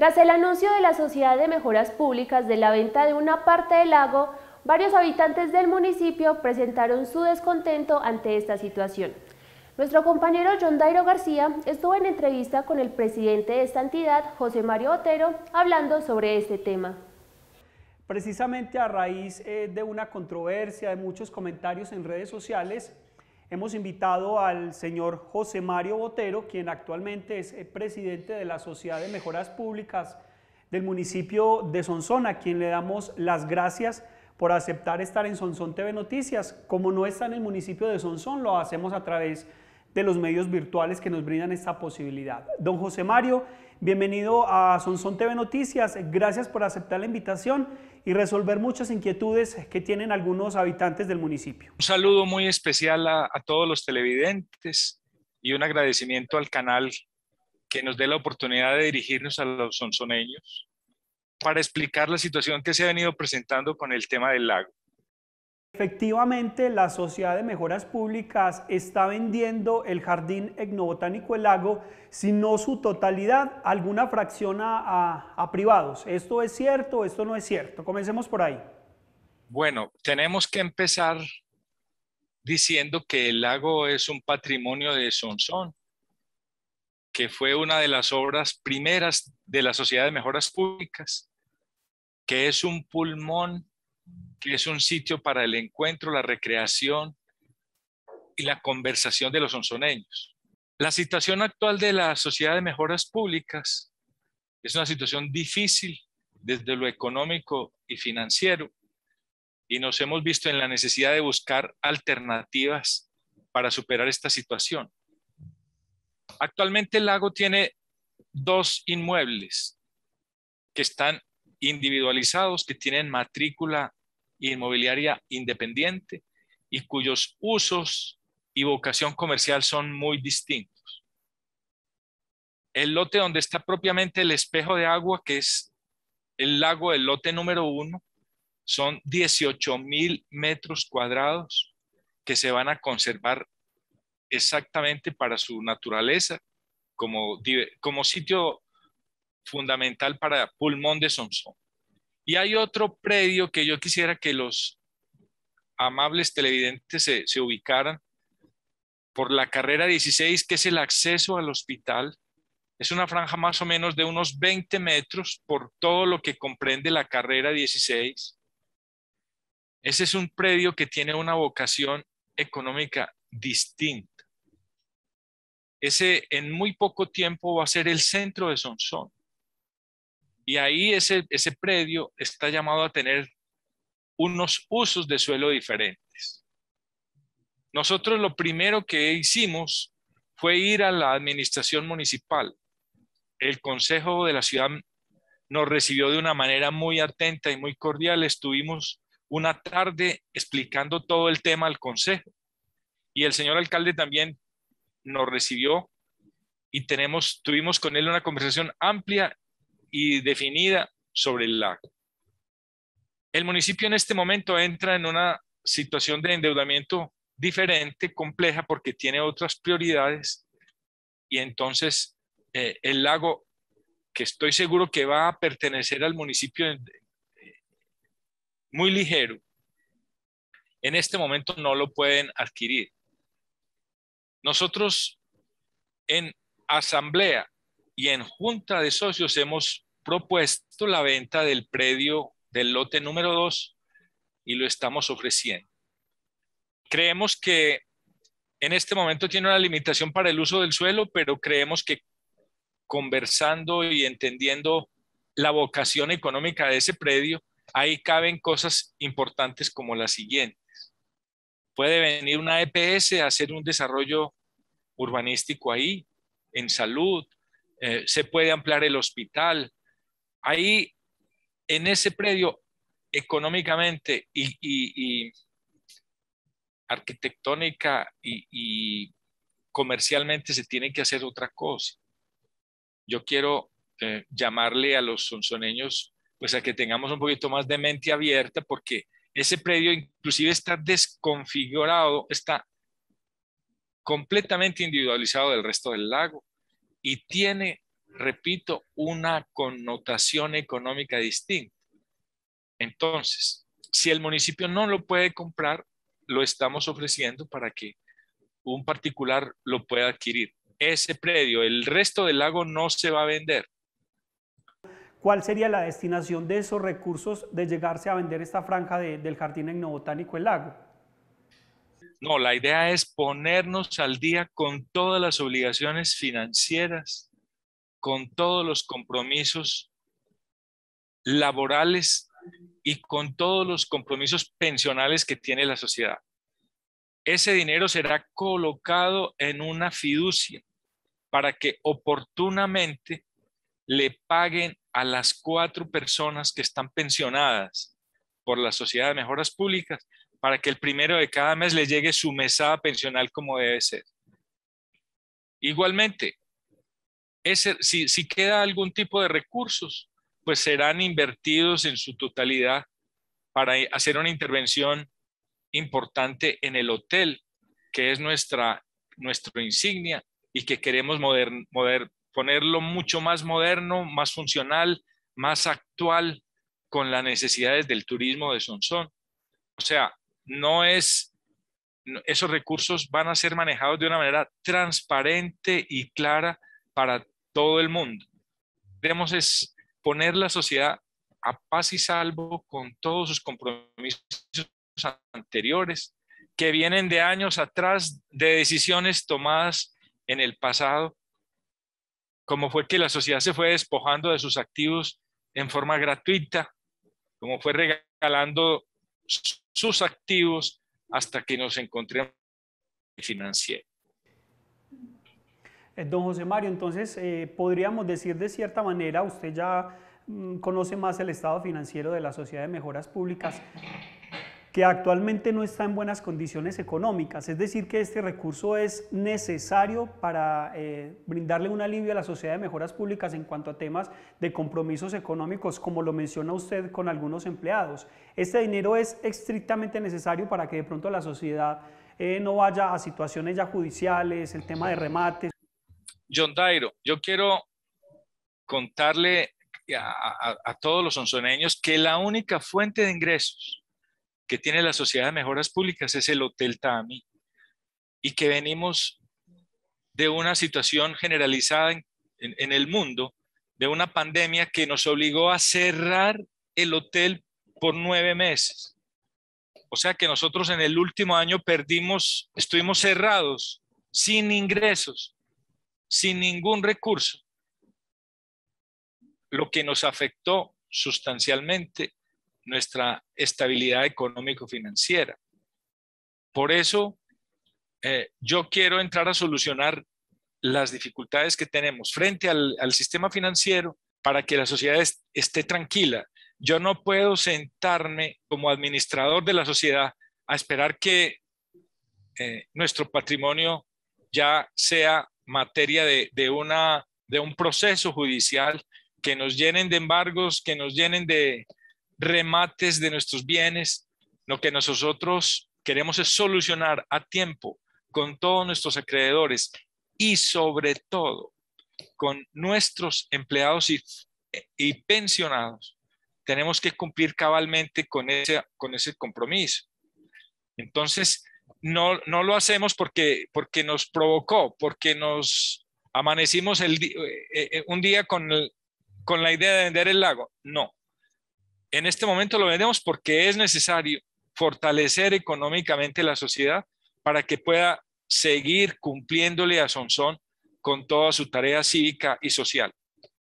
Tras el anuncio de la Sociedad de Mejoras Públicas de la venta de una parte del lago, varios habitantes del municipio presentaron su descontento ante esta situación. Nuestro compañero John Dairo García estuvo en entrevista con el presidente de esta entidad, José Mario Otero, hablando sobre este tema. Precisamente a raíz eh, de una controversia, de muchos comentarios en redes sociales, Hemos invitado al señor José Mario Botero, quien actualmente es eh, presidente de la Sociedad de Mejoras Públicas del municipio de Sonsona, a quien le damos las gracias por aceptar estar en Sonsón TV Noticias. Como no está en el municipio de Sonsón, lo hacemos a través de de los medios virtuales que nos brindan esta posibilidad. Don José Mario, bienvenido a Sonson TV Noticias. Gracias por aceptar la invitación y resolver muchas inquietudes que tienen algunos habitantes del municipio. Un saludo muy especial a, todos los televidentes y un agradecimiento al canal que nos dé la oportunidad de dirigirnos a los sonsoneños para explicar la situación que se ha venido presentando con el tema del lago. Efectivamente, la Sociedad de Mejoras Públicas está vendiendo el Jardín Etnobotánico El Lago, si no su totalidad, alguna fracción a, privados. ¿Esto es cierto o esto no es cierto? Comencemos por ahí. Bueno, tenemos que empezar diciendo que el lago es un patrimonio de Sonsón, que fue una de las obras primeras de la Sociedad de Mejoras Públicas, que es un pulmón que es un sitio para el encuentro, la recreación y la conversación de los onzoneños. La situación actual de la sociedad de mejoras públicas es una situación difícil desde lo económico y financiero y nos hemos visto en la necesidad de buscar alternativas para superar esta situación. Actualmente el lago tiene dos inmuebles que están individualizados, que tienen matrícula inmobiliaria independiente y cuyos usos y vocación comercial son muy distintos. El lote donde está propiamente el espejo de agua, que es el lago del lote número uno, son 18 mil metros cuadrados que se van a conservar exactamente para su naturaleza como, como sitio fundamental para pulmón de Sonsón. Y hay otro predio que yo quisiera que los amables televidentes se, ubicaran por la carrera 16, que es el acceso al hospital. Es una franja más o menos de unos 20 metros por todo lo que comprende la carrera 16. Ese es un predio que tiene una vocación económica distinta. Ese en muy poco tiempo va a ser el centro de Sonsón. Y ahí ese, ese predio está llamado a tener unos usos de suelo diferentes. Nosotros lo primero que hicimos fue ir a la administración municipal. El consejo de la ciudad nos recibió de una manera muy atenta y muy cordial. Estuvimos una tarde explicando todo el tema al consejo. Y el señor alcalde también nos recibió y tenemos, tuvimos con él una conversación amplia y definida sobre el lago. El municipio en este momento entra en una situación de endeudamiento diferente, compleja, porque tiene otras prioridades y entonces eh, el lago, que estoy seguro que va a pertenecer al municipio eh, muy ligero, en este momento no lo pueden adquirir. Nosotros en asamblea y en Junta de Socios hemos propuesto la venta del predio del lote número 2 y lo estamos ofreciendo. Creemos que en este momento tiene una limitación para el uso del suelo, pero creemos que conversando y entendiendo la vocación económica de ese predio, ahí caben cosas importantes como las siguientes. Puede venir una EPS a hacer un desarrollo urbanístico ahí, en salud, eh, se puede ampliar el hospital. Ahí, en ese predio, económicamente y, arquitectónica y, comercialmente se tiene que hacer otra cosa. Yo quiero eh, llamarle a los sonzoneños pues a que tengamos un poquito más de mente abierta porque ese predio inclusive está desconfigurado, está completamente individualizado del resto del lago y tiene, repito, una connotación económica distinta. Entonces, si el municipio no lo puede comprar, lo estamos ofreciendo para que un particular lo pueda adquirir. Ese predio, el resto del lago no se va a vender. ¿Cuál sería la destinación de esos recursos de llegarse a vender esta franja del jardín etnobotánico El Lago? No, la idea es ponernos al día con todas las obligaciones financieras, con todos los compromisos laborales y con todos los compromisos pensionales que tiene la sociedad. Ese dinero será colocado en una fiducia para que oportunamente le paguen a las cuatro personas que están pensionadas por la Sociedad de Mejoras Públicas para que el primero de cada mes le llegue su mesada pensional como debe ser. Igualmente, ese, si, si queda algún tipo de recursos, pues serán invertidos en su totalidad para hacer una intervención importante en el hotel, que es nuestra, nuestra insignia y que queremos ponerlo mucho más moderno, más funcional, más actual con las necesidades del turismo de Sonsón. O sea, no es, esos recursos van a ser manejados de una manera transparente y clara para todo el mundo. Debemos es poner la sociedad a paz y salvo con todos sus compromisos anteriores que vienen de años atrás de decisiones tomadas en el pasado, como fue que la sociedad se fue despojando de sus activos en forma gratuita, como fue regalando sus activos hasta que nos encontremos financiero. Eh, don José Mario, entonces eh, podríamos decir de cierta manera, usted ya mm, conoce más el estado financiero de la Sociedad de Mejoras Públicas, que actualmente no está en buenas condiciones económicas. Es decir, que este recurso es necesario para eh, brindarle un alivio a la sociedad de mejoras públicas en cuanto a temas de compromisos económicos, como lo menciona usted con algunos empleados. Este dinero es estrictamente necesario para que de pronto la sociedad eh, no vaya a situaciones ya judiciales, el tema de remates. John Dairo, yo quiero contarle a, todos los onzoneños que la única fuente de ingresos que tiene la Sociedad de Mejoras Públicas es el Hotel Tami y que venimos de una situación generalizada en, el mundo, de una pandemia que nos obligó a cerrar el hotel por nueve meses. O sea que nosotros en el último año perdimos, estuvimos cerrados, sin ingresos, sin ningún recurso, lo que nos afectó sustancialmente nuestra estabilidad económico-financiera. Por eso, eh, yo quiero entrar a solucionar las dificultades que tenemos frente al, sistema financiero para que la sociedad esté tranquila. Yo no puedo sentarme como administrador de la sociedad a esperar que eh, nuestro patrimonio ya sea materia de, una, de un proceso judicial, que nos llenen de embargos, que nos llenen de, remates de nuestros bienes. Lo que nosotros queremos es solucionar a tiempo con todos nuestros acreedores y sobre todo con nuestros empleados y, pensionados. Tenemos que cumplir cabalmente con ese, compromiso. Entonces, no, lo hacemos porque, nos provocó, porque nos amanecimos eh, eh, un día con la idea de vender el lago. No, en este momento lo vendemos porque es necesario fortalecer económicamente la sociedad para que pueda seguir cumpliéndole a Sonsón con toda su tarea cívica y social.